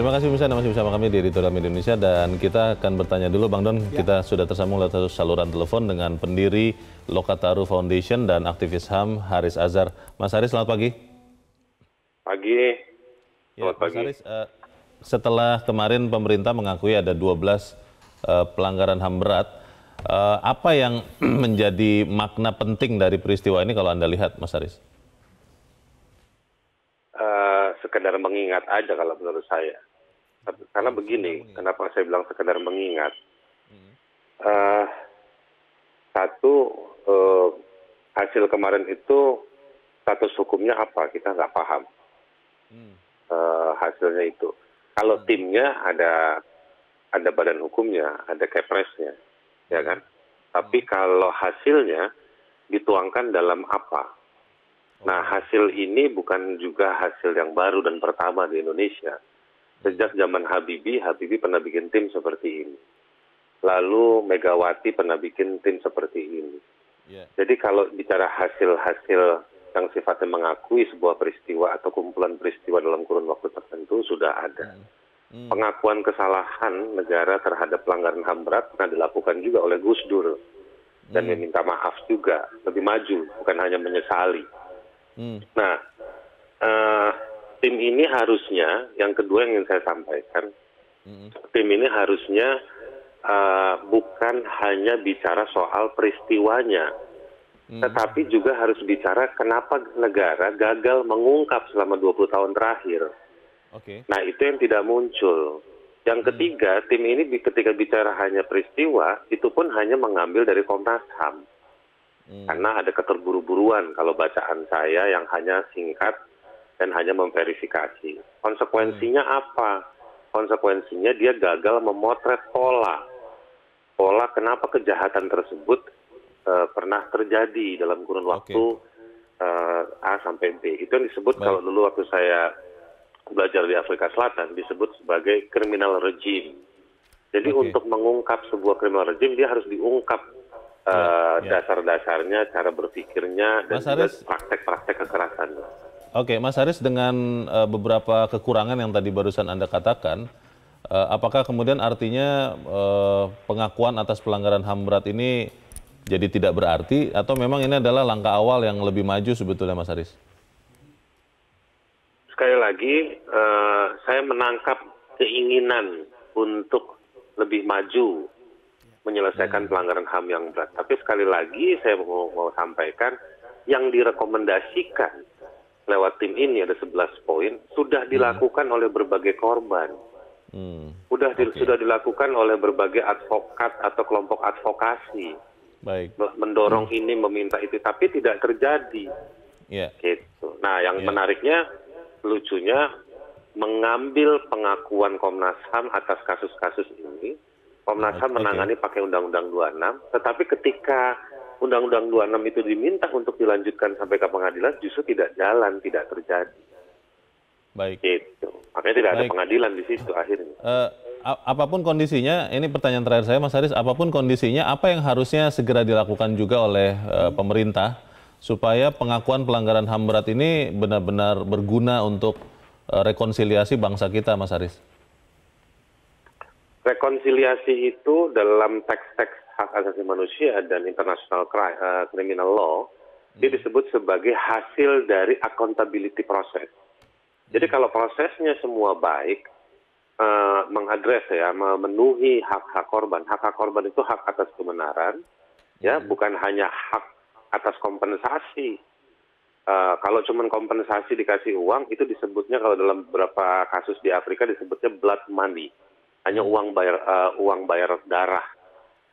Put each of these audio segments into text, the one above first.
Terima kasih pemirsa masih bersama kami di Editorial Media Indonesia dan kita akan bertanya dulu Bang Don, ya. kita sudah tersambung lewat saluran telepon dengan pendiri Lokataru Foundation dan aktivis HAM Haris Azhar. Mas Haris, selamat pagi. Pagi. Ya, selamat pagi. Haris, uh, setelah kemarin pemerintah mengakui ada 12 uh, eh, pelanggaran HAM berat, uh, apa yang menjadi makna penting dari peristiwa ini kalau Anda lihat, Mas Haris? Uh, sekedar mengingat aja kalau menurut saya. Karena begini, iya, iya. kenapa saya bilang sekedar mengingat. Uh, satu, uh, hasil kemarin itu status hukumnya apa, kita nggak paham uh, hasilnya itu. Kalau hmm. timnya ada ada badan hukumnya, ada kepresnya, ya kan? Tapi kalau hasilnya dituangkan dalam apa? Nah, oh. hasil ini bukan juga hasil yang baru dan pertama di Indonesia. Sejak zaman Habibi, Habibi pernah bikin tim seperti ini. Lalu Megawati pernah bikin tim seperti ini. Yeah. Jadi kalau bicara hasil-hasil yang sifatnya mengakui sebuah peristiwa atau kumpulan peristiwa dalam kurun waktu tertentu sudah ada. Mm. Mm. Pengakuan kesalahan negara terhadap pelanggaran HAM berat pernah dilakukan juga oleh Gus Dur dan mm. meminta maaf juga, lebih maju, bukan hanya menyesali. Mm. Nah, uh, tim ini harusnya yang kedua yang ingin saya sampaikan mm-hmm. tim ini harusnya uh, bukan hanya bicara soal peristiwanya mm-hmm. tetapi juga harus bicara kenapa negara gagal mengungkap selama 20 tahun terakhir okay. nah itu yang tidak muncul yang mm-hmm. ketiga tim ini ketika bicara hanya peristiwa itu pun hanya mengambil dari Komnas HAM mm. karena ada keterburu-buruan kalau bacaan saya yang hanya singkat dan hanya memverifikasi. Konsekuensinya hmm. apa? Konsekuensinya dia gagal memotret pola. Pola kenapa kejahatan tersebut uh, pernah terjadi dalam kurun waktu okay. uh, eh, A sampai B. Itu yang disebut Baik. kalau dulu waktu saya belajar di Afrika Selatan disebut sebagai kriminal rejim. Jadi okay. untuk mengungkap sebuah kriminal rejim dia harus diungkap uh, ya, eh, yeah. dasar-dasarnya, cara berpikirnya dan Mas juga praktek-praktek kekerasan. Oke, Mas Haris dengan uh, beberapa kekurangan yang tadi barusan Anda katakan, uh, apakah kemudian artinya uh, pengakuan atas pelanggaran HAM berat ini jadi tidak berarti atau memang ini adalah langkah awal yang lebih maju sebetulnya Mas Haris? Sekali lagi, uh, saya menangkap keinginan untuk lebih maju menyelesaikan hmm. pelanggaran HAM yang berat. Tapi sekali lagi saya mau, mau sampaikan yang direkomendasikan lewat tim ini ada 11 poin sudah hmm. dilakukan hmm. oleh berbagai korban. Hmm. Sudah okay. sudah dilakukan oleh berbagai advokat atau kelompok advokasi. Baik. Mendorong hmm. ini meminta itu tapi tidak terjadi. Yeah. Gitu. Nah, yang yeah. menariknya lucunya mengambil pengakuan Komnas HAM atas kasus-kasus ini Komnas HAM okay. menangani pakai Undang-Undang 26, tetapi ketika Undang-Undang 26 itu diminta untuk dilanjutkan sampai ke pengadilan justru tidak jalan, tidak terjadi. Baik. Gitu. Makanya tidak Baik. ada pengadilan di situ akhirnya. Uh, apapun kondisinya, ini pertanyaan terakhir saya Mas Haris, apapun kondisinya apa yang harusnya segera dilakukan juga oleh uh, pemerintah supaya pengakuan pelanggaran HAM berat ini benar-benar berguna untuk uh, rekonsiliasi bangsa kita Mas Haris? Rekonsiliasi itu dalam teks-teks hak asasi manusia dan international crime, uh, criminal law hmm. dia disebut sebagai hasil dari accountability proses. Jadi hmm. kalau prosesnya semua baik uh, mengadres ya memenuhi hak-hak korban. Hak-hak korban itu hak atas kebenaran ya, hmm. ya bukan hanya hak atas kompensasi. Uh, kalau cuma kompensasi dikasih uang itu disebutnya kalau dalam beberapa kasus di Afrika disebutnya blood money hanya hmm. uang bayar uh, uang bayar darah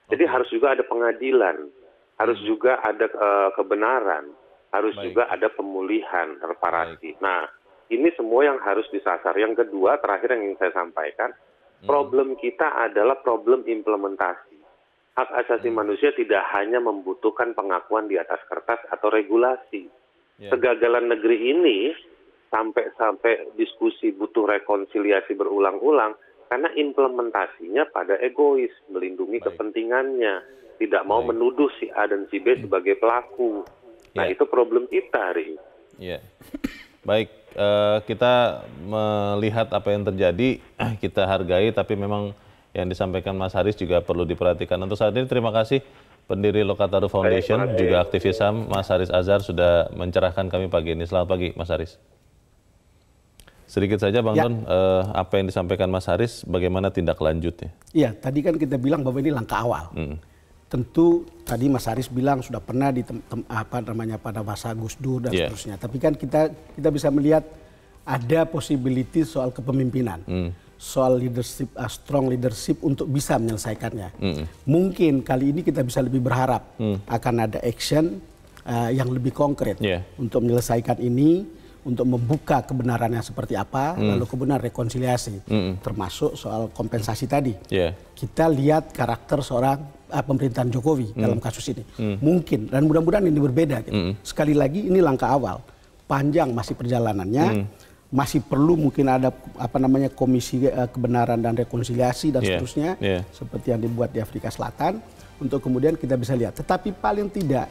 jadi harus juga ada pengadilan harus hmm. juga ada uh, kebenaran harus Baik. juga ada pemulihan reparasi Baik. nah ini semua yang harus disasar yang kedua terakhir yang ingin saya sampaikan hmm. problem kita adalah problem implementasi hak asasi hmm. manusia tidak hanya membutuhkan pengakuan di atas kertas atau regulasi yeah. kegagalan negeri ini sampai sampai diskusi butuh rekonsiliasi berulang-ulang karena implementasinya pada egois, melindungi Baik. kepentingannya, tidak mau Baik. menuduh si A dan si B hmm. sebagai pelaku. Nah, ya. itu problem kita hari ini. Ya, Baik, uh, kita melihat apa yang terjadi, kita hargai, tapi memang yang disampaikan Mas Haris juga perlu diperhatikan. Untuk saat ini terima kasih pendiri Lokataru Foundation, Baik, juga aktivis HAM, Mas Haris Azhar sudah mencerahkan kami pagi ini. Selamat pagi, Mas Haris. Sedikit saja Bang ya. Don, eh, apa yang disampaikan Mas Haris, bagaimana tindak lanjutnya? Iya, tadi kan kita bilang bahwa ini langkah awal. Hmm. Tentu tadi Mas Haris bilang sudah pernah di tem, apa namanya pada masa Gus Dur dan yeah. seterusnya. Tapi kan kita kita bisa melihat ada possibility soal kepemimpinan. Hmm. Soal leadership, uh, strong leadership untuk bisa menyelesaikannya. Hmm. Mungkin kali ini kita bisa lebih berharap hmm. akan ada action uh, yang lebih konkret yeah. untuk menyelesaikan ini untuk membuka kebenarannya seperti apa, mm. lalu kebenaran rekonsiliasi, mm. termasuk soal kompensasi tadi. Yeah. Kita lihat karakter seorang uh, pemerintahan Jokowi mm. dalam kasus ini, mm. mungkin dan mudah-mudahan ini berbeda. Gitu. Mm. Sekali lagi ini langkah awal, panjang masih perjalanannya. Mm masih perlu mungkin ada apa namanya komisi uh, kebenaran dan rekonsiliasi dan yeah. seterusnya yeah. seperti yang dibuat di Afrika Selatan untuk kemudian kita bisa lihat tetapi paling tidak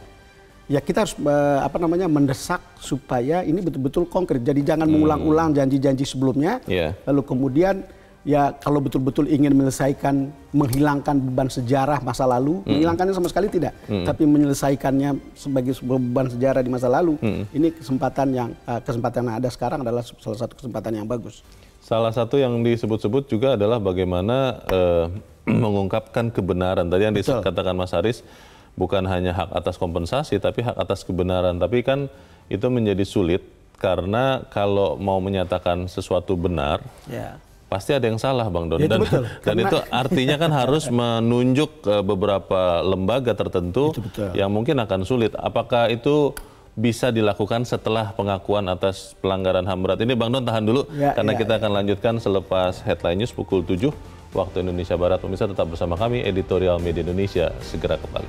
ya kita harus eh, apa namanya mendesak supaya ini betul-betul konkret. Jadi jangan hmm. mengulang-ulang janji-janji sebelumnya. Yeah. Lalu kemudian ya kalau betul-betul ingin menyelesaikan menghilangkan beban sejarah masa lalu, hmm. menghilangkannya sama sekali tidak, hmm. tapi menyelesaikannya sebagai beban sejarah di masa lalu. Hmm. Ini kesempatan yang eh, kesempatan yang ada sekarang adalah salah satu kesempatan yang bagus. Salah satu yang disebut-sebut juga adalah bagaimana uh, mengungkapkan kebenaran. Tadi yang dikatakan Mas Haris bukan hanya hak atas kompensasi tapi hak atas kebenaran. Tapi kan itu menjadi sulit karena kalau mau menyatakan sesuatu benar, ya. pasti ada yang salah, Bang Don. Ya, dan betul. dan karena... itu artinya kan harus menunjuk e, beberapa lembaga tertentu yang mungkin akan sulit. Apakah itu bisa dilakukan setelah pengakuan atas pelanggaran HAM berat. Ini Bang Don tahan dulu ya, karena ya, kita ya. akan lanjutkan selepas headline news pukul 7 waktu Indonesia Barat. Pemirsa tetap bersama kami editorial Media Indonesia segera kembali.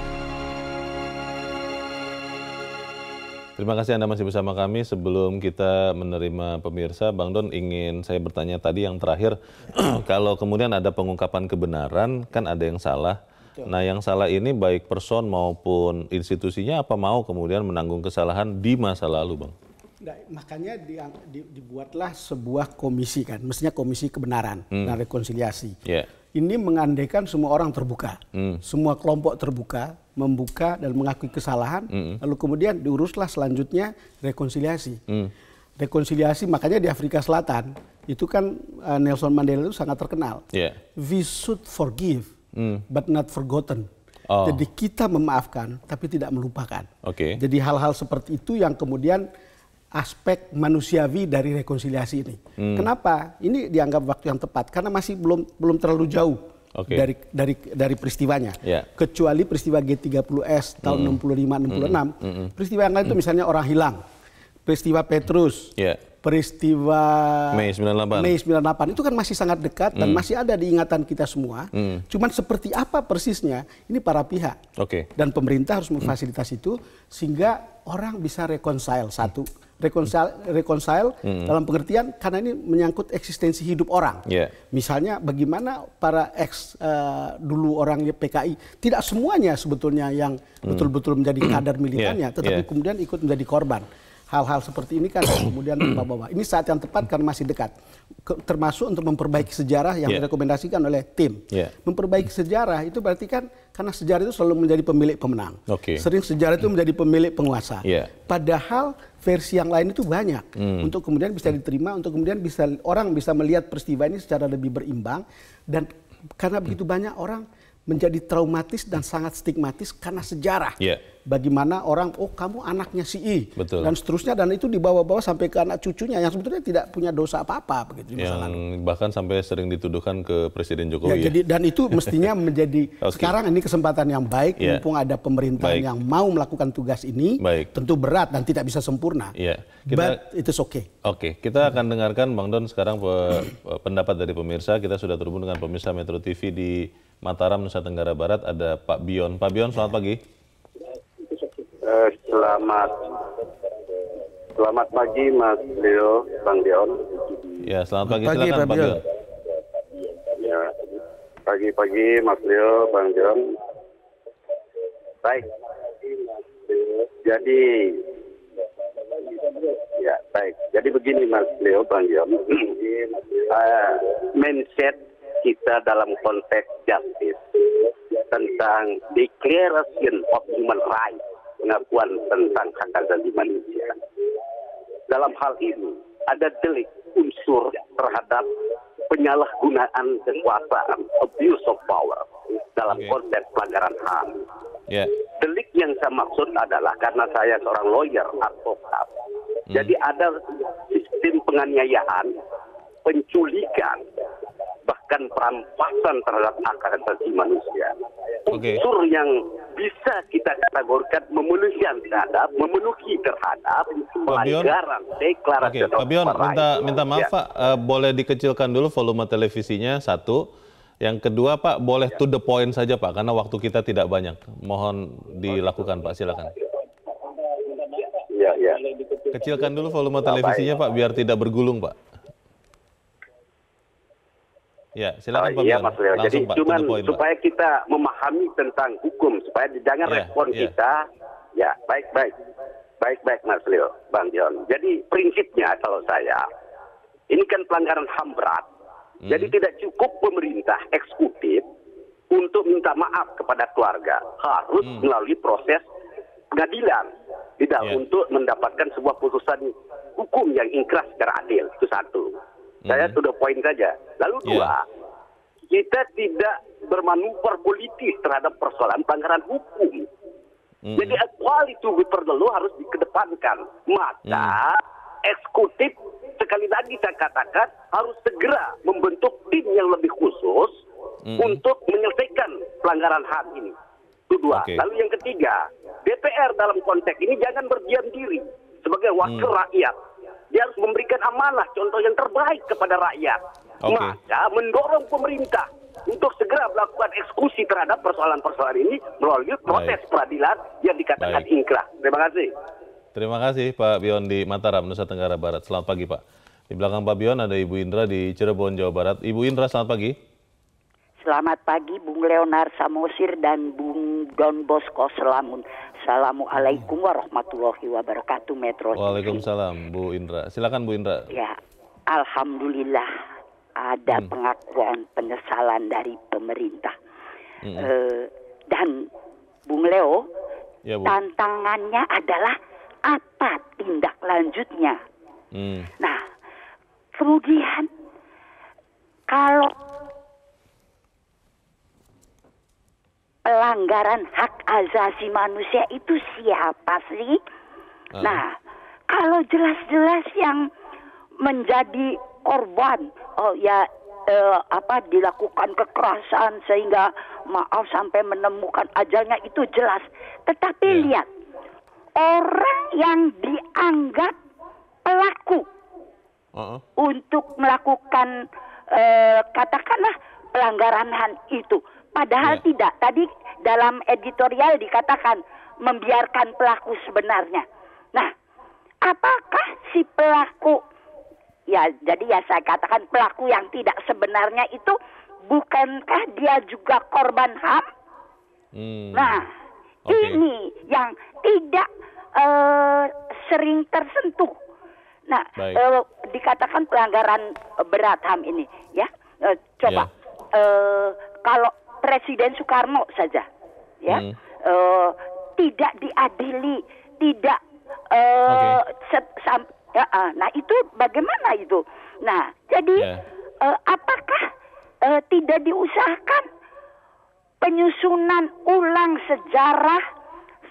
Terima kasih Anda masih bersama kami. Sebelum kita menerima pemirsa, Bang Don ingin saya bertanya tadi yang terakhir, kalau kemudian ada pengungkapan kebenaran, kan ada yang salah. Nah yang salah ini baik person maupun institusinya apa mau kemudian menanggung kesalahan di masa lalu Bang? Nah, makanya di, di, dibuatlah sebuah komisi kan, mestinya komisi kebenaran hmm. dan rekonsiliasi. Yeah. Ini mengandaikan semua orang terbuka, hmm. semua kelompok terbuka, membuka dan mengakui kesalahan, mm. lalu kemudian diuruslah selanjutnya rekonsiliasi. Mm. Rekonsiliasi makanya di Afrika Selatan itu kan eh, Nelson Mandela itu sangat terkenal. Yeah. We should forgive mm. but not forgotten. Oh. Jadi kita memaafkan tapi tidak melupakan. Okay. Jadi hal-hal seperti itu yang kemudian aspek manusiawi dari rekonsiliasi ini. Mm. Kenapa? Ini dianggap waktu yang tepat karena masih belum belum terlalu jauh okay. dari dari dari peristiwanya. Yeah. Kecuali peristiwa G30S tahun mm. 65 66. Mm -mm. Peristiwa yang lain itu misalnya orang hilang. Peristiwa Petrus. Yeah. Peristiwa Mei 98. Mei 98 itu kan masih sangat dekat dan mm. masih ada di ingatan kita semua. Mm. Cuman seperti apa persisnya ini para pihak. Okay. Dan pemerintah harus memfasilitasi mm. itu sehingga orang bisa reconcile satu. Mm reconcile, reconcile hmm. dalam pengertian karena ini menyangkut eksistensi hidup orang. Yeah. Misalnya bagaimana para ex uh, dulu orang PKI tidak semuanya sebetulnya yang hmm. betul-betul menjadi kader militannya, yeah. tetapi yeah. kemudian ikut menjadi korban hal-hal seperti ini kan kemudian bawa bawa Ini saat yang tepat karena masih dekat. Ke, termasuk untuk memperbaiki sejarah yang yeah. direkomendasikan oleh tim. Yeah. Memperbaiki sejarah itu berarti kan karena sejarah itu selalu menjadi pemilik pemenang. Okay. Sering sejarah itu menjadi pemilik penguasa. Yeah. Padahal versi yang lain itu banyak mm. untuk kemudian bisa diterima, untuk kemudian bisa orang bisa melihat peristiwa ini secara lebih berimbang dan karena begitu hmm. banyak orang menjadi traumatis dan sangat stigmatis karena sejarah. Yeah bagaimana orang oh kamu anaknya si I Betul. dan seterusnya dan itu dibawa-bawa sampai ke anak cucunya yang sebetulnya tidak punya dosa apa-apa begitu yang bahkan sampai sering dituduhkan ke Presiden ya, Jokowi ya, ya? jadi dan itu mestinya menjadi okay. sekarang ini kesempatan yang baik yeah. mumpung ada pemerintahan yang mau melakukan tugas ini baik. tentu berat dan tidak bisa sempurna yeah. kita, but itu oke okay. oke okay. kita akan dengarkan Bang Don sekarang pe pendapat dari pemirsa kita sudah terhubung dengan pemirsa Metro TV di Mataram Nusa Tenggara Barat ada Pak Bion Pak Bion selamat pagi Eh, selamat selamat pagi Mas Leo, Bang Dion. Ya, selamat pagi, pagi silakan Bang Dion. Ya, pagi-pagi Mas Leo, Bang Dion. Baik. Jadi ya baik. Jadi begini Mas Leo, Bang Dion. uh, eh, mindset kita dalam konteks justice tentang declaration of human rights pengakuan tentang hak asasi manusia. Dalam hal ini ada delik unsur terhadap penyalahgunaan kekuasaan abuse of power dalam okay. konteks pelanggaran HAM. Yeah. Delik yang saya maksud adalah karena saya seorang lawyer advokat. Mm. Jadi ada sistem penganiayaan, penculikan, dan perampasan terhadap akar asasi manusia. Okay. Unsur yang bisa kita kategorikan memenuhi terhadap, memenuhi terhadap pelanggaran deklarasi. okay. Pak Bion, minta, minta maaf ya. Pak, uh, boleh dikecilkan dulu volume televisinya, satu. Yang kedua Pak, boleh ya. to the point saja Pak, karena waktu kita tidak banyak. Mohon dilakukan Pak, silakan. Ya, ya. Kecilkan dulu volume nah, televisinya Pak, biar tidak bergulung Pak. Ya, silakan ah, Pak. Uh, iya, Mas Leo. Jadi Pak, cuman poin, supaya kita memahami tentang hukum, supaya jangan ya, respon ya. kita. Ya, baik-baik. Baik-baik Mas Leo, Bang Dion. Jadi prinsipnya kalau saya, ini kan pelanggaran HAM berat. Hmm. Jadi tidak cukup pemerintah eksekutif untuk minta maaf kepada keluarga. Harus hmm. melalui proses pengadilan. Tidak yeah. untuk mendapatkan sebuah putusan hukum yang ingkrah secara adil. Itu satu. Saya mhm. sudah poin saja. Lalu iya. dua, yeah. kita tidak bermanuver politis terhadap persoalan pelanggaran hukum. Mm-hmm. Jadi equality itu perlu harus dikedepankan. Maka mm. eksekutif sekali lagi saya katakan harus segera membentuk tim yang lebih khusus mm-hmm. untuk menyelesaikan pelanggaran HAM ini. Itu dua. Okay. Lalu yang ketiga, DPR dalam konteks ini jangan berdiam diri sebagai wakil mm. rakyat dia harus memberikan amanah contoh yang terbaik kepada rakyat. Okay. Maka mendorong pemerintah untuk segera melakukan eksekusi terhadap persoalan-persoalan ini melalui proses Baik. peradilan yang dikatakan inkrah Terima kasih. Terima kasih Pak Bion di Mataram, Nusa Tenggara Barat. Selamat pagi Pak. Di belakang Pak Bion ada Ibu Indra di Cirebon, Jawa Barat. Ibu Indra, selamat pagi. Selamat pagi Bung Leonar Samosir dan Bung Don Bosco Selamun. Assalamualaikum warahmatullahi wabarakatuh Metro Waalaikumsalam Bu Indra. Silakan Bu Indra. Ya, Alhamdulillah ada hmm. pengakuan penyesalan dari pemerintah. Hmm. E, dan Bung Leo, ya, Bu. tantangannya adalah apa tindak lanjutnya. Hmm. Nah, kemudian kalau pelanggaran hak asasi manusia itu siapa sih? Uh. Nah, kalau jelas-jelas yang menjadi korban, oh ya eh, apa dilakukan kekerasan sehingga maaf sampai menemukan ajalnya itu jelas. Tetapi yeah. lihat orang yang dianggap pelaku uh -uh. untuk melakukan eh, katakanlah pelanggaran itu, padahal yeah. tidak. Tadi dalam editorial dikatakan membiarkan pelaku sebenarnya. Nah, apakah si pelaku ya jadi ya saya katakan pelaku yang tidak sebenarnya itu bukankah dia juga korban HAM? Hmm. Nah, okay. ini yang tidak uh, sering tersentuh. Nah, uh, dikatakan pelanggaran berat HAM ini ya. Uh, coba yeah. Ya. kalau Presiden Soekarno saja, ya hmm. uh, tidak diadili, tidak uh, eh, okay. sam, ya, uh, nah itu bagaimana itu? Nah jadi yeah. Ya. uh, apakah uh, tidak diusahakan penyusunan ulang sejarah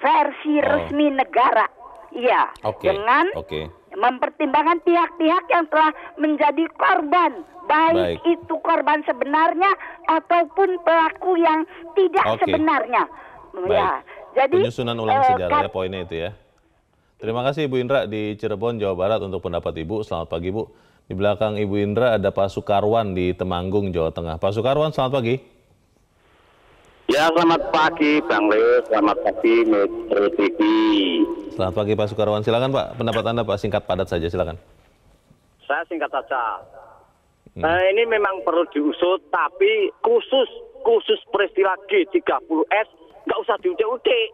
versi oh. resmi negara? ya, okay. dengan okay mempertimbangkan pihak-pihak yang telah menjadi korban, baik, baik itu korban sebenarnya ataupun pelaku yang tidak okay. sebenarnya. Baik. Ya. Jadi penyusunan ulang uh, sejarah ya poinnya itu ya. Terima kasih Ibu Indra di Cirebon, Jawa Barat untuk pendapat Ibu. Selamat pagi Bu. Di belakang Ibu Indra ada Pak Sukarwan di Temanggung, Jawa Tengah. Pak Sukarwan, selamat pagi. Ya, selamat pagi Bang Leo. Selamat pagi Metro TV. Selamat pagi Pak Sukarwan. Silakan Pak, pendapat Anda Pak singkat padat saja silakan. Saya singkat saja. Hmm. Nah, ini memang perlu diusut tapi khusus khusus peristiwa G30S nggak usah diutik-utik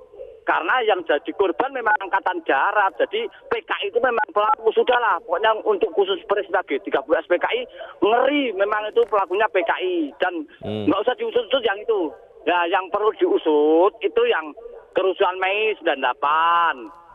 karena yang jadi korban memang angkatan darat. Jadi PKI itu memang pelaku sudah lah. Pokoknya untuk khusus peristiwa G30S PKI ngeri memang itu pelakunya PKI dan hmm. nggak hmm. usah diusut-usut yang itu. Ya, yang perlu diusut itu yang kerusuhan Mei 98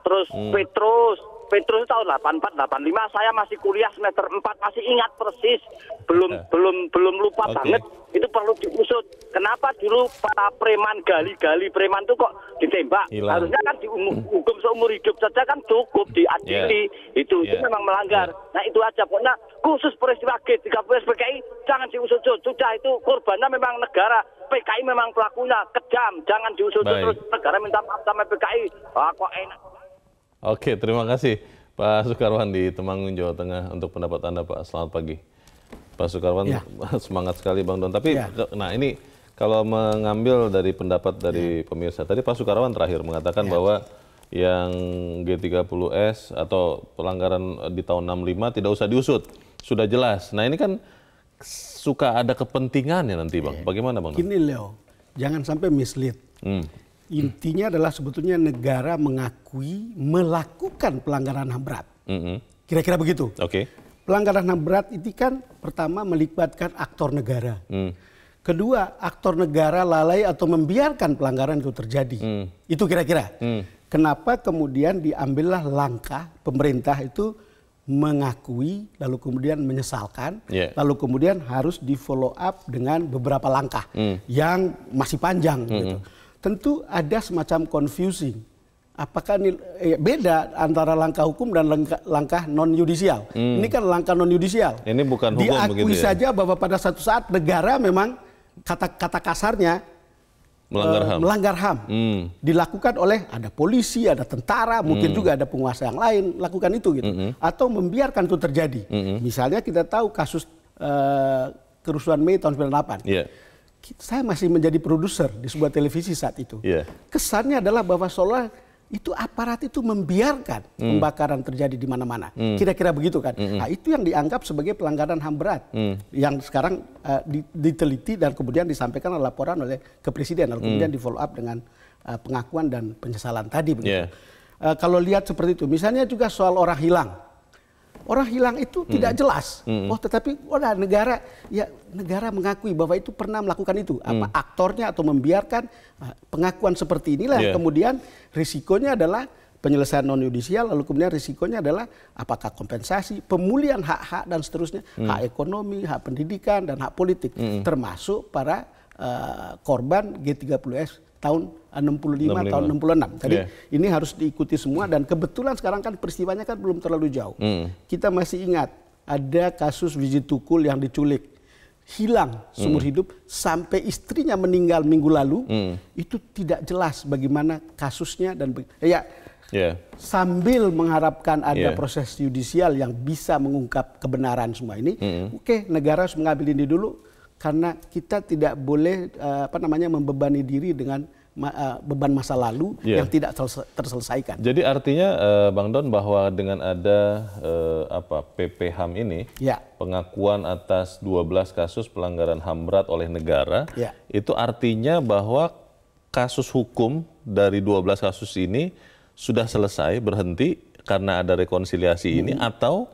terus hmm. Petrus Petrus tahun 84 85 saya masih kuliah semester 4 masih ingat persis belum eh. belum belum lupa okay. banget itu perlu diusut kenapa dulu para preman gali-gali preman itu kok ditembak Hilang. harusnya kan dihukum seumur hidup saja kan cukup diadili yeah. itu yeah. itu iya. memang melanggar yeah. nah itu aja pokoknya khusus peristiwa G30 PKI jangan diusut-usut sudah itu korbannya memang negara PKI memang pelakunya kejam jangan diusut terus negara minta maaf sama PKI ah, kok enak Oke, terima kasih Pak Sukarwan di Temanggung, Jawa Tengah untuk pendapat Anda Pak. Selamat pagi. Pak Sukarwan ya. semangat sekali Bang Don. Tapi ya. nah ini kalau mengambil dari pendapat dari ya. pemirsa tadi Pak Sukarwan terakhir mengatakan ya. bahwa yang G30S atau pelanggaran eh, di tahun 65 tidak usah diusut. Sudah jelas. Nah, ini kan suka ada kepentingannya nanti, Bang. Ya. Bagaimana, Bang? Gini, Leo. Jangan sampai mislead. Hmm Intinya adalah sebetulnya negara mengakui melakukan pelanggaran HAM berat. mm Kira-kira begitu. Oke. Okay. Pelanggaran HAM berat itu kan pertama melibatkan aktor negara. Mm. Kedua, aktor negara lalai atau membiarkan pelanggaran itu terjadi. Mm. Itu kira-kira. Mm. Kenapa kemudian diambillah langkah pemerintah itu mengakui, lalu kemudian menyesalkan, yeah. lalu kemudian harus di follow up dengan beberapa langkah mm. yang masih panjang. -hmm. gitu tentu ada semacam confusing. Apakah ini eh, beda antara langkah hukum dan langkah, langkah non yudisial? Hmm. Ini kan langkah non yudisial. Ini bukan hukum Diakui begitu ya. saja bahwa pada satu saat negara memang kata-kata kasarnya melanggar eh, ham. melanggar ham hmm. dilakukan oleh ada polisi, ada tentara, mungkin hmm. juga ada penguasa yang lain lakukan itu gitu, hmm. atau membiarkan itu terjadi. Hmm. Misalnya kita tahu kasus uh, kerusuhan Mei tahun 98. Yeah saya masih menjadi produser di sebuah televisi saat itu. Yeah. Kesannya adalah bahwa seolah itu aparat itu membiarkan mm. pembakaran terjadi di mana-mana. Mm. Kira-kira begitu kan? Mm -hmm. Nah, itu yang dianggap sebagai pelanggaran HAM berat mm. yang sekarang uh, diteliti dan kemudian disampaikan laporan oleh ke presiden lalu mm. kemudian di follow up dengan uh, pengakuan dan penyesalan tadi begitu. Yeah. Iya. Uh, kalau lihat seperti itu, misalnya juga soal orang hilang Orang hilang itu hmm. tidak jelas. Hmm. Oh, tetapi oh, ada nah, negara ya negara mengakui bahwa itu pernah melakukan itu. Apa hmm. aktornya atau membiarkan ah, pengakuan seperti inilah yeah. kemudian risikonya adalah penyelesaian non yudisial lalu kemudian risikonya adalah apakah kompensasi, pemulihan hak-hak dan seterusnya, hmm. hak ekonomi, hak pendidikan dan hak politik hmm. termasuk para uh, korban G30S tahun 65, 65. tahun 66. Jadi yeah. ini harus diikuti semua dan kebetulan sekarang kan peristiwanya kan belum terlalu jauh. Mm. Kita masih ingat ada kasus Wiji Tukul yang diculik. Hilang seumur mm. hidup sampai istrinya meninggal minggu lalu. Mm. Itu tidak jelas bagaimana kasusnya dan ya yeah. sambil mengharapkan ada yeah. proses yudisial yang bisa mengungkap kebenaran semua ini. Mm. Oke, okay, negara harus mengambil ini dulu karena kita tidak boleh eh, apa namanya membebani diri dengan eh, beban masa lalu yeah. yang tidak terselesaikan. Jadi artinya eh, Bang Don bahwa dengan ada uh, apa PP HAM ini yeah. pengakuan atas 12 kasus pelanggaran HAM berat oleh negara yeah. itu artinya bahwa kasus hukum dari 12 kasus ini sudah selesai berhenti karena ada rekonsiliasi hmm. ini atau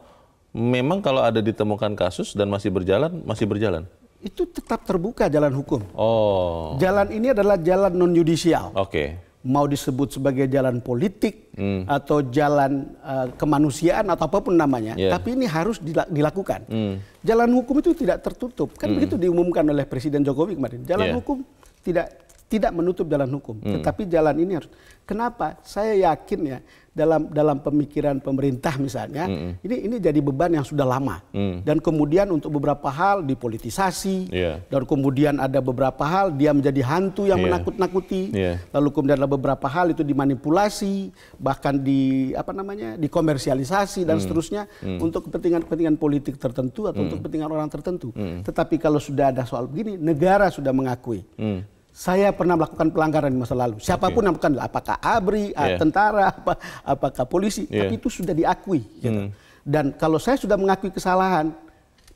memang kalau ada ditemukan kasus dan masih berjalan masih berjalan? itu tetap terbuka jalan hukum. Oh. Jalan ini adalah jalan non yudisial. Oke. Okay. Mau disebut sebagai jalan politik hmm. atau jalan uh, kemanusiaan atau apapun namanya, yeah. tapi ini harus dilakukan. Hmm. Jalan hukum itu tidak tertutup. Kan hmm. begitu diumumkan oleh Presiden Jokowi kemarin. Jalan yeah. hukum tidak tidak menutup jalan hukum, hmm. tetapi jalan ini harus. Kenapa? Saya yakin ya dalam dalam pemikiran pemerintah misalnya mm. ini ini jadi beban yang sudah lama mm. dan kemudian untuk beberapa hal dipolitisasi yeah. dan kemudian ada beberapa hal dia menjadi hantu yang yeah. menakut-nakuti yeah. lalu kemudian ada beberapa hal itu dimanipulasi bahkan di apa namanya dikomersialisasi dan mm. seterusnya mm. untuk kepentingan-kepentingan politik tertentu atau mm. untuk kepentingan orang tertentu mm. tetapi kalau sudah ada soal begini negara sudah mengakui mm saya pernah melakukan pelanggaran di masa lalu. Siapapun okay. yang melakukan, apakah ABRI, yeah. Iya. tentara, apa, apakah polisi, yeah. tapi itu sudah diakui. Gitu. Mm. Dan kalau saya sudah mengakui kesalahan,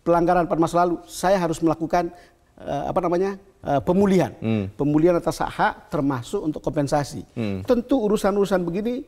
pelanggaran pada masa lalu, saya harus melakukan uh, apa namanya uh, pemulihan, mm. pemulihan atas hak termasuk untuk kompensasi. Mm. Tentu urusan-urusan begini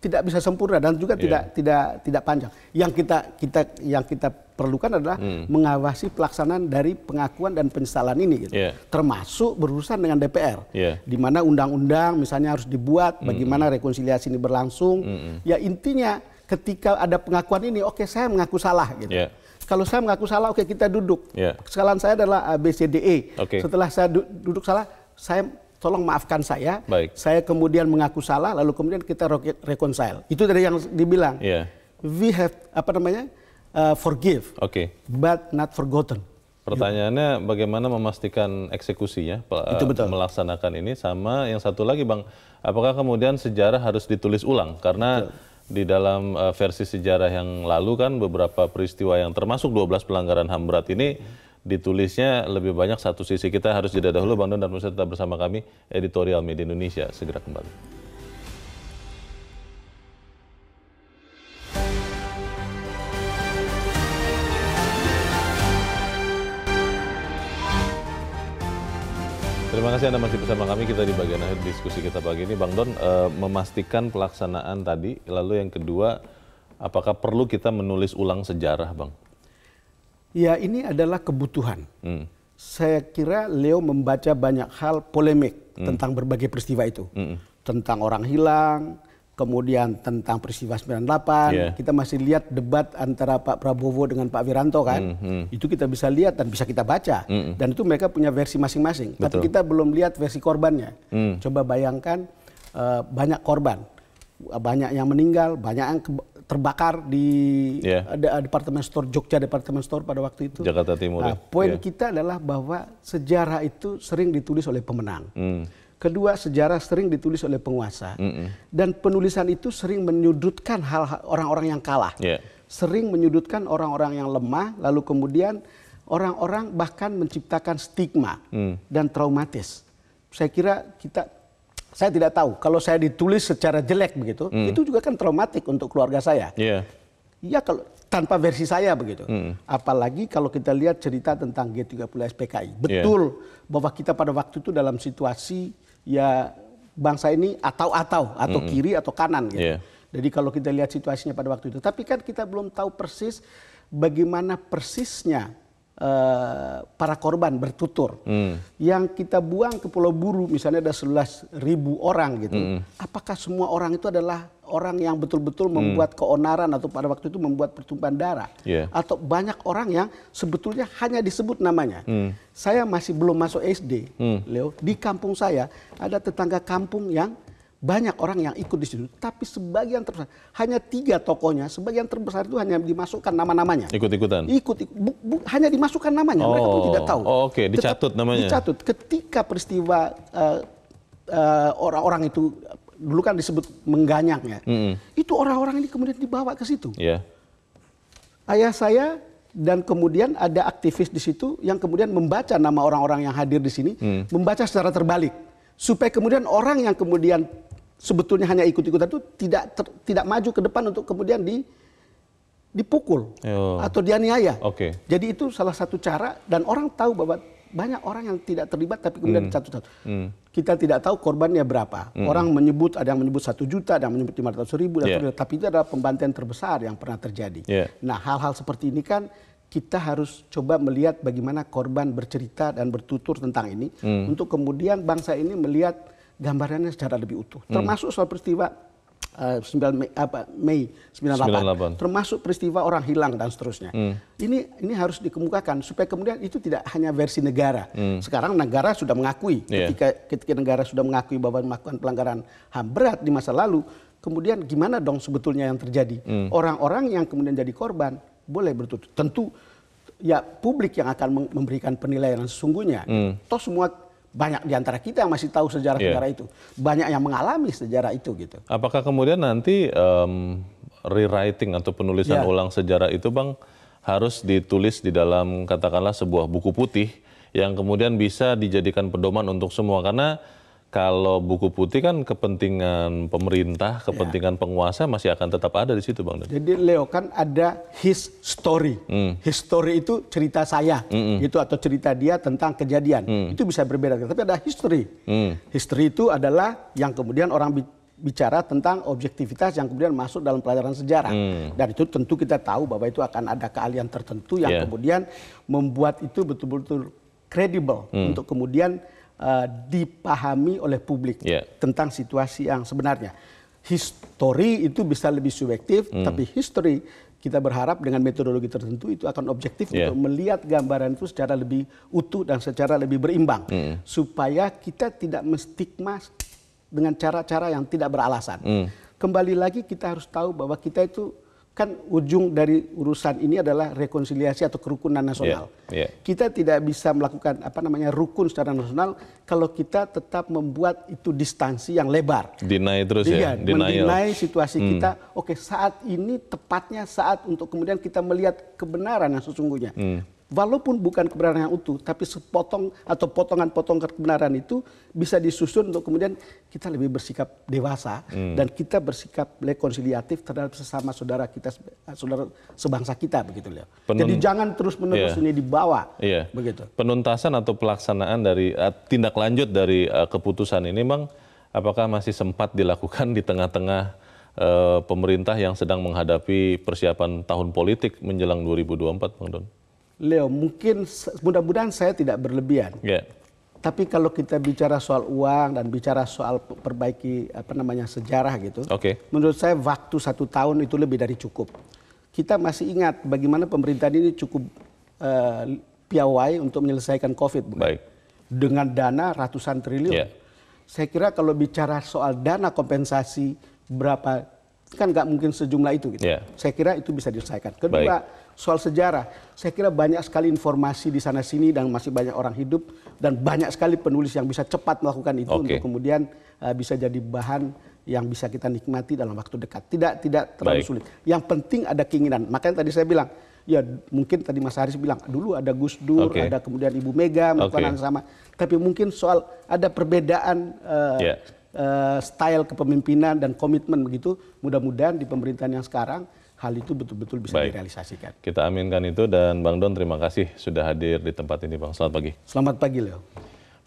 tidak bisa sempurna dan juga iya. tidak yeah. tidak tidak panjang. Yang kita kita yang kita perlukan adalah hmm. mengawasi pelaksanaan dari pengakuan dan penyesalan ini gitu. Yeah. Termasuk berurusan dengan DPR. Yeah. Di mana undang-undang misalnya harus dibuat, hmm. bagaimana rekonsiliasi ini berlangsung. Mm. Ya intinya ketika ada pengakuan ini, oke okay, saya mengaku salah gitu. Yeah kalau saya mengaku salah, oke okay, kita duduk. Yeah. Kesalahan saya adalah A, e. Okay. Setelah saya du duduk salah, saya tolong maafkan saya. Baik. Saya kemudian mengaku salah, lalu kemudian kita reconcile. Itu dari yang dibilang. Yeah. We have apa namanya uh, forgive, okay. but not forgotten. Pertanyaannya bagaimana memastikan eksekusinya Itu betul. melaksanakan ini sama yang satu lagi bang, apakah kemudian sejarah harus ditulis ulang karena betul di dalam uh, versi sejarah yang lalu kan beberapa peristiwa yang termasuk 12 pelanggaran HAM berat ini hmm ditulisnya lebih banyak satu sisi. Kita harus jeda dahulu Bang Don dan Musa tetap bersama kami Editorial Media Indonesia segera kembali. Terima kasih Anda masih bersama kami. Kita di bagian akhir diskusi kita pagi ini, Bang Don, eh, memastikan pelaksanaan tadi. Lalu yang kedua, apakah perlu kita menulis ulang sejarah, Bang? Ya ini adalah kebutuhan. Hmm. Saya kira Leo membaca banyak hal polemik hmm. tentang berbagai peristiwa itu. Hmm. Tentang orang hilang, kemudian tentang peristiwa 98. Yeah. Kita masih lihat debat antara Pak Prabowo dengan Pak Wiranto kan. Hmm, hmm. Itu kita bisa lihat dan bisa kita baca. Hmm. Dan itu mereka punya versi masing-masing. Tapi kita belum lihat versi korbannya. Hmm. Coba bayangkan uh, banyak korban banyak yang meninggal, banyak yang terbakar di yeah. Iya. Eh, departemen store Jogja departemen store pada waktu itu. Jakarta Timur. Nah, ya. poin yeah. kita adalah bahwa sejarah itu sering ditulis oleh pemenang. Mm. Kedua, sejarah sering ditulis oleh penguasa. Mm -mm. Dan penulisan itu sering menyudutkan hal orang-orang yang kalah. Yeah. Sering menyudutkan orang-orang yang lemah lalu kemudian orang-orang bahkan menciptakan stigma mm. dan traumatis. Saya kira kita saya tidak tahu kalau saya ditulis secara jelek begitu hmm. itu juga kan traumatik untuk keluarga saya yeah. ya iya, kalau tanpa versi saya begitu hmm. apalagi kalau kita lihat cerita tentang G30 SPKI iya. betul yeah. bahwa kita pada waktu itu dalam situasi ya bangsa ini atau-atau atau hmm. kiri atau kanan gitu yeah. jadi kalau kita lihat situasinya pada waktu itu tapi kan kita belum tahu persis bagaimana persisnya Eh, para korban bertutur hmm. yang kita buang ke Pulau Buru misalnya ada 11 ribu orang gitu hmm. apakah semua orang itu adalah orang yang betul-betul hmm. membuat keonaran atau pada waktu itu membuat pertumpahan darah yeah. atau banyak orang yang sebetulnya hanya disebut namanya hmm. saya masih belum masuk SD hmm. Leo di kampung saya ada tetangga kampung yang banyak orang yang ikut di situ, tapi sebagian terbesar hanya tiga tokonya, sebagian terbesar itu hanya dimasukkan nama-namanya. Ikut-ikutan. Ikut, ikut bu, bu, hanya dimasukkan namanya, oh, mereka pun tidak oh, tahu. Oh, Oke, okay. dicatut Tetap, namanya. Dicatut. Ketika peristiwa uh, uh, orang-orang itu dulu kan disebut mengganyang ya, mm -hmm. itu orang-orang ini kemudian dibawa ke situ. Yeah. Ayah saya dan kemudian ada aktivis di situ yang kemudian membaca nama orang-orang yang hadir di sini, mm. membaca secara terbalik supaya kemudian orang yang kemudian sebetulnya hanya ikut-ikutan itu tidak ter, tidak maju ke depan untuk kemudian di dipukul oh. atau dianiaya. Okay. Jadi itu salah satu cara dan orang tahu bahwa banyak orang yang tidak terlibat tapi kemudian hmm. satu satu. Hmm. Kita tidak tahu korbannya berapa. Hmm. Orang menyebut ada yang menyebut satu juta, ada yang menyebut lima ratus ribu, yeah. tapi itu adalah pembantaian terbesar yang pernah terjadi. Yeah. Nah hal-hal seperti ini kan kita harus coba melihat bagaimana korban bercerita dan bertutur tentang ini hmm. untuk kemudian bangsa ini melihat gambarannya secara lebih utuh. Hmm. Termasuk soal peristiwa uh, eh, 9 Mei, apa, Mei 98, 98, termasuk peristiwa orang hilang dan seterusnya. Hmm. Ini ini harus dikemukakan supaya kemudian itu tidak hanya versi negara. Hmm. Sekarang negara sudah mengakui yeah. ketika ketika negara sudah mengakui bahwa melakukan pelanggaran HAM berat di masa lalu, kemudian gimana dong sebetulnya yang terjadi? Hmm. Orang-orang hmm. yang kemudian jadi korban boleh bertutup. Tentu ya publik yang akan memberikan penilaian sesungguhnya. Hmm. Toh semua banyak di antara kita yang masih tahu sejarah-sejarah yeah. Iya. itu. Banyak yang mengalami sejarah itu gitu. Apakah kemudian nanti um, rewriting atau penulisan yeah. ulang sejarah itu Bang harus ditulis di dalam katakanlah sebuah buku putih yang kemudian bisa dijadikan pedoman untuk semua karena kalau buku putih kan kepentingan pemerintah, ya. kepentingan ya. penguasa masih akan tetap ada di situ, Bang. Jadi Leo kan ada his story. Hmm. His story itu cerita saya, hmm. -mm. gitu atau cerita dia tentang kejadian. Hmm. Itu bisa berbeda, tapi ada history. Hmm. History itu adalah yang kemudian orang bicara tentang objektivitas yang kemudian masuk dalam pelajaran sejarah. Hmm. Dan itu tentu kita tahu bahwa itu akan ada keahlian tertentu yang yeah. kemudian membuat itu betul-betul kredibel -betul hmm. untuk kemudian uh, dipahami oleh publik yeah. tentang situasi yang sebenarnya. Histori itu bisa lebih subjektif, mm. tapi history kita berharap dengan metodologi tertentu itu akan objektif yeah. untuk melihat gambaran itu secara lebih utuh dan secara lebih berimbang mm. supaya kita tidak menstigma dengan cara-cara yang tidak beralasan. Mm. Kembali lagi kita harus tahu bahwa kita itu kan ujung dari urusan ini adalah rekonsiliasi atau kerukunan nasional. Yeah, yeah. Kita tidak bisa melakukan apa namanya rukun secara nasional kalau kita tetap membuat itu distansi yang lebar. Dinai terus Dia, ya. Iya, dinai situasi hmm. kita. Oke, saat ini tepatnya saat untuk kemudian kita melihat kebenaran yang sesungguhnya. Hmm walaupun bukan kebenaran yang utuh, tapi sepotong atau potongan-potongan kebenaran itu bisa disusun untuk kemudian kita lebih bersikap dewasa hmm. dan kita bersikap rekonsiliatif terhadap sesama saudara kita, saudara sebangsa kita begitu loh. Penun... Jadi jangan terus menerus yeah. ini dibawa, yeah. begitu. Penuntasan atau pelaksanaan dari uh, tindak lanjut dari uh, keputusan ini, bang, apakah masih sempat dilakukan di tengah-tengah? Eh, pemerintah yang sedang menghadapi persiapan tahun politik menjelang 2024, Bang Don? Leo, mungkin mudah-mudahan saya tidak berlebihan. Yeah. Tapi kalau kita bicara soal uang dan bicara soal perbaiki apa namanya sejarah gitu, okay. menurut saya waktu satu tahun itu lebih dari cukup. Kita masih ingat bagaimana pemerintahan ini cukup uh, piawai untuk menyelesaikan COVID, bukan? Baik. Dengan dana ratusan triliun. Yeah. Saya kira kalau bicara soal dana kompensasi berapa, kan nggak mungkin sejumlah itu gitu. Yeah. Saya kira itu bisa diselesaikan. Kedua. Baik soal sejarah. Saya kira banyak sekali informasi di sana sini dan masih banyak orang hidup dan banyak sekali penulis yang bisa cepat melakukan itu okay. untuk kemudian uh, bisa jadi bahan yang bisa kita nikmati dalam waktu dekat. Tidak tidak terlalu Baik. sulit. Yang penting ada keinginan. Makanya tadi saya bilang, ya mungkin tadi Mas Haris bilang dulu ada Gus Dur, okay. ada kemudian Ibu Mega melakukan okay. sama. Tapi mungkin soal ada perbedaan uh, eh, yeah. Ya. uh, style kepemimpinan dan komitmen begitu. Mudah-mudahan di pemerintahan yang sekarang hal itu betul-betul bisa Baik. direalisasikan. Kita aminkan itu dan Bang Don terima kasih sudah hadir di tempat ini Bang. Selamat pagi. Selamat pagi Leo.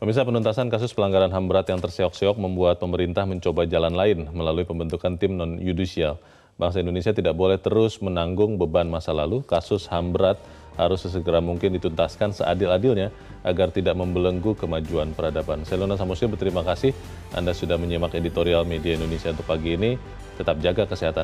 Pemirsa penuntasan kasus pelanggaran HAM berat yang terseok-seok membuat pemerintah mencoba jalan lain melalui pembentukan tim non-yudisial. Bangsa Indonesia tidak boleh terus menanggung beban masa lalu. Kasus HAM berat harus sesegera mungkin dituntaskan seadil-adilnya agar tidak membelenggu kemajuan peradaban. Saya Luna Samosir, berterima kasih Anda sudah menyimak editorial media Indonesia untuk pagi ini. Tetap jaga kesehatan